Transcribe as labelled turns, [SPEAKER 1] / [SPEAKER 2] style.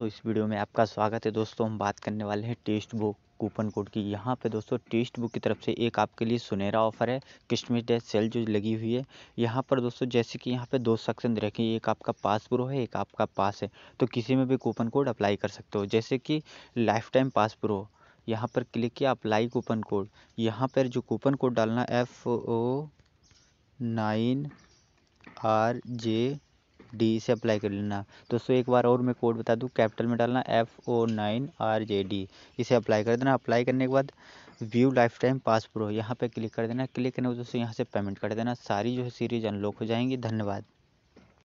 [SPEAKER 1] तो इस वीडियो में आपका स्वागत है दोस्तों हम बात करने वाले हैं टेस्ट बुक कूपन कोड की यहाँ पे दोस्तों टेस्ट बुक की तरफ से एक आपके लिए सुनहरा ऑफर है क्रिसमस डे सेल जो लगी हुई है यहाँ पर दोस्तों जैसे कि यहाँ पे दो सेक्शन दे रखे एक आपका पास प्रो है एक आपका पास है तो किसी में भी कूपन कोड अप्लाई कर सकते हो जैसे कि लाइफ टाइम पास प्रो यहाँ पर क्लिक किया अप्लाई कूपन कोड यहाँ पर जो कूपन कोड डालना F O nine R J D से अप्लाई कर लेना दोस्तों एक बार और मैं कोड बता दूँ कैपिटल में डालना F O nine R J D इसे अप्लाई कर देना अप्लाई करने के बाद view life time pass pro यहाँ पे क्लिक कर देना क्लिक करने के बाद दोस्तों यहाँ से पेमेंट कर देना सारी जो है सीरीज अनलॉक हो जाएंगी धन्यवाद